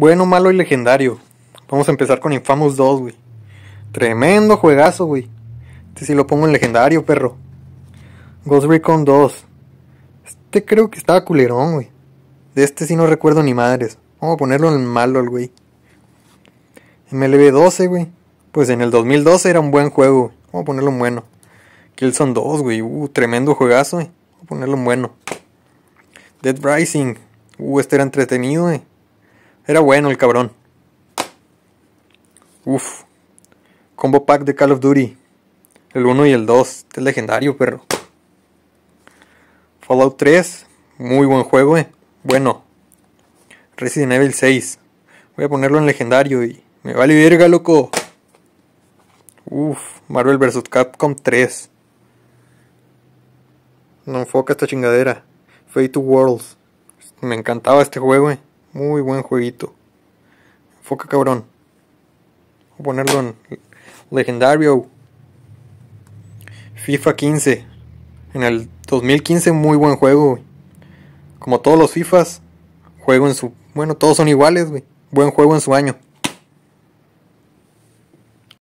Bueno, malo y legendario. Vamos a empezar con Infamous 2, güey. Tremendo juegazo, güey. Este sí lo pongo en legendario, perro. Ghost Recon 2. Este creo que estaba culerón, güey. De este sí no recuerdo ni madres. Vamos a ponerlo en malo, güey. MLB 12, güey. Pues en el 2012 era un buen juego. Wey. Vamos a ponerlo en bueno. Killzone 2, güey. Uh, tremendo juegazo, güey. Vamos a ponerlo en bueno. Dead Rising. Uh, este era entretenido, güey. Era bueno el cabrón. Uf. Combo pack de Call of Duty. El 1 y el 2. Este es legendario, perro. Fallout 3. Muy buen juego, eh. Bueno. Resident Evil 6. Voy a ponerlo en legendario y. Me vale verga, loco. Uf. Marvel vs. Capcom 3. No enfoca esta chingadera. Fate to Worlds. Me encantaba este juego, eh. Muy buen jueguito. Enfoca cabrón. Voy a ponerlo en legendario. FIFA 15. En el 2015 muy buen juego. Como todos los FIFAs, juego en su... Bueno, todos son iguales, güey. Buen juego en su año.